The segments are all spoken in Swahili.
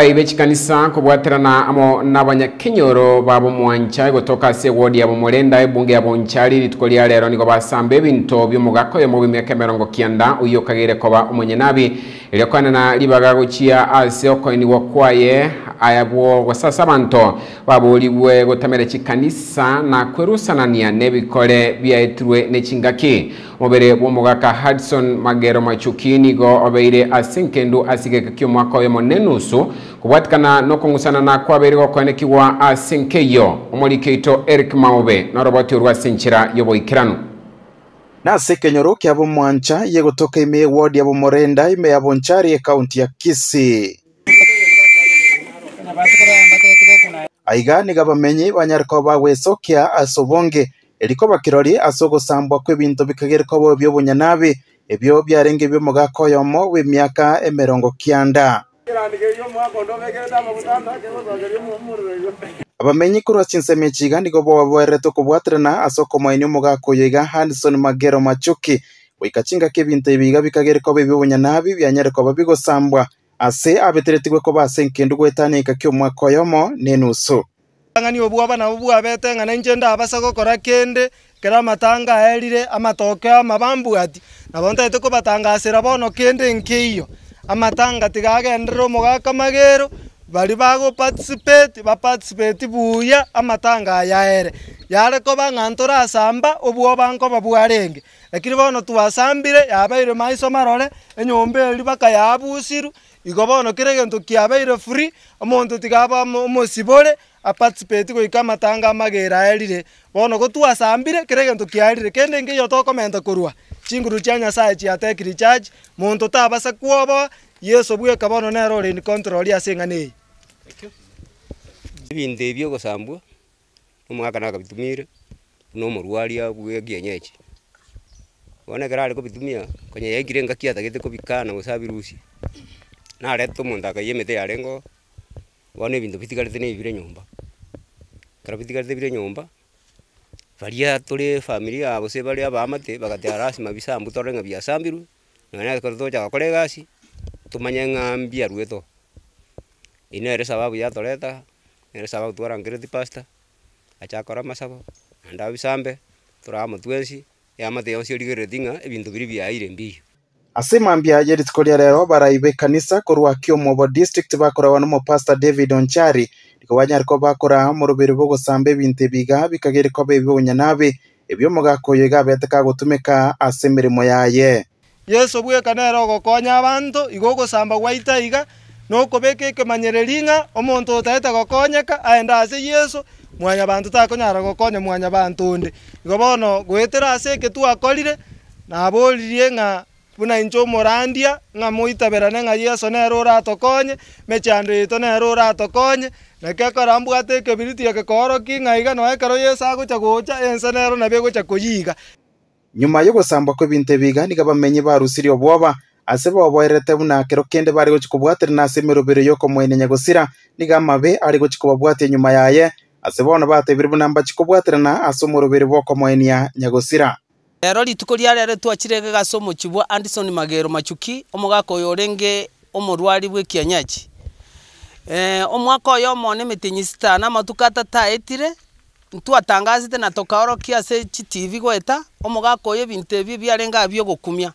ib'ekikanisa na amo nabanyakenyoro babo muanchai gotoka se wodi ya bomolenda ebunge ya bonchari rituko lya lero nigo basamba ebinto ya yomo bw'emyaka merongo kianda oyokagere koba omonyenabi eryokwanana libaga gochia ase okoini gwokwaye ayabwo sasa banto babuliwe gutamira chikanisa na kwerusanania nebikole ne nechingaki mubere bwomugaka hudson magero machukinigo obeire asinkendu asike kio mwaka oyo monenusu kubwatikana nokong'usana na kwabeire gokoenekiwa asenkeyo omorikeito eric maube roboti rwa sinchira yoboikirano nase kenyoro kia bomwancha yegotoka ime ward ya bomorenda ime ya bonchari ya kisi aiga niga bamenyi banyarikoba gwicokia asubonge erikoba kirori ase ogosambwa kwa ebinto bikagerikoba ebio obonyanabe ebio byarenge bia omogaka oyomo bwa emerongo kianda abamenyi korwa chinsemo echiga nigo boaboerete okobwaterana ase okomoenia omogaka oyo iga handison magero machuki goika chingaki ebinto ebi iga bikagerikoba ebio obonyanabi bianyarekoba bigosambwa ase abeteretigwe gwĩkoba ase nkĩndũ ka kĩomwaka oyomo nĩ nusu ng'ani obwa obu abete ng'ana inche ndabasa gokora kende kera amatanga aerire amatoke ama bambwati nabo ntaete kobatangasera bono kende nkeiyo amatanga tigagenderere omogaka magero bari bagoparticipate baparticipate buya amatanga ayaere yareko bang'ana torasamba obwo bankoba bwarenge lakini bono twasambire yabeire maiso marore enyomba eri baka igo bono kere gento kiabeire free omonto tigaba omosibore aparticipate goika amatanga amagere aerire bono gotwasambire kere gento kiarire kende nkeiyo tokomenta korwa chinguru chia nyasaye chiatekiri chachi monto tabasa kwoboa yeso bweka bono nero oreni control ase eng'ana eye ebinto ebio ogosambwa omwaka nakabitumire buna omorwari agwegi bono ekero are kobitumia konya engaki atagete kobikana omonto bono ebinto bitigarete bitigarete bire baria tore famiri yabo se bare bisambu tore ng'a biasambirwe kora egasi tomanye ng'a ino ere sababu yatoreta ere sababu twara ngiriti pastor achakora masabo anda bisambe turamo twensi yamate yonsi oligere dinga ebintu biri byaire mbiyo asimambia ajeritiko ria rero baraibe kanisa korwa kiomobo district bakorawa nomo pastor david onchari niko rikobanyariko bakora mu rubiri bwo gusamba ebintu ebiga bikagerikoba ebibonyanaabe eby'omogakoyo igabete kagotumika ase emirimo yaye yesu obweka nero ogokonya abanto igo ogosamba gwaita iga nokobeka ekemanyereria ng'a omonto otaete gokonyeka aende ase yeso mwanya banto takonyara gokonya mwanya bantu nde igo bono goetera ase eke twakorire naboririe ng'a buna inche omorandia ng'a moitaberane ng'a yeso nere oratokonye mechando yeto nere oratokonye naki ekero ambwate ekebiriti eke ng'a iga no ekero yeso agocha gocha ense nero nabo egocha koyiga nyuma yo gosambwa ebinto ebiga niga bamenyi barusirie obwoba ase boboerete buna kero kende bari gochi kobwatere na ase yoko mwene nyagosira niga mabe ari gochi kobabwate nyuma yaye ase bono batebire buna mbachi kobwaterana ase omorobere ya nyagosira ero rituko riarere twachirege gase kibwa anderson magero machuki omugako yorenge omurwali bwe kyanyaki eh omwako yo mone oyo na matukata ta etire atataetire ntwatangasete na tokaoroki ase chitv goeta omogaka oyo ebinto ebi biarenge abio ogokumia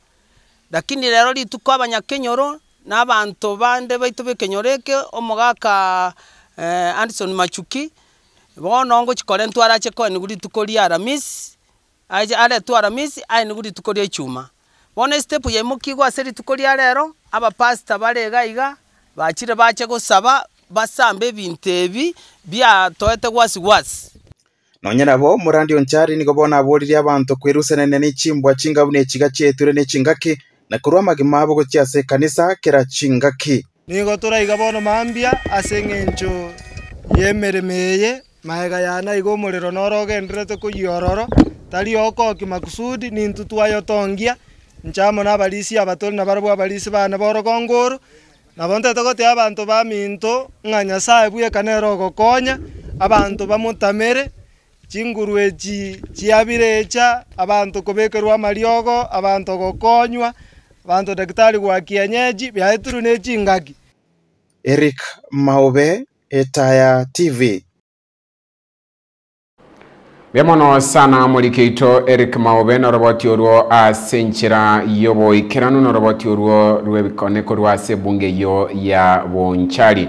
lakini rero rituko abanyakenyoro n'abantu bande baitu b'ekenyoro eke omugaka eh, anderson machuki bono chikore ntwara cheko ni rituko ria Aramis aje ale aretwa aramisi aye ni rituko ria echuma bono step ye mukigo ase rituko ria aba pasta bale gaiga bakire bache gusaba basambe ebinto ebi toete gwasi gwasi nonya nabo muri radio nchari nigo bona aborire abantu kwirusanene n'echimbwa chingabune echiga ne chingake na korwa magima bogo chiase kanisa kerachinga ki nigo turaiga bono mambia ase eng'encho yemeremeye maega yana iga omorero norogenderete koyiororo tari okoki makusudi nintu twayotongia nchamo na abarisi abatoli na barabwo abarisi bana borogongo oru nabo ntete gotia abanto ba minto ng'a nyasaye bwekana ere ogokonya abanto bamotamere chinguru echi chiabire echa abanto kobekerwa amariogo abanto gokonywa vandu daktari wa kienyeji vyaituru nichingagi Eric Maube Etaya TV Vemono sana mulikito Eric Maube na roboti urwo asenchira yobo ikirano na roboti urwo rwebikone ko rwase bunge yo ya bonchari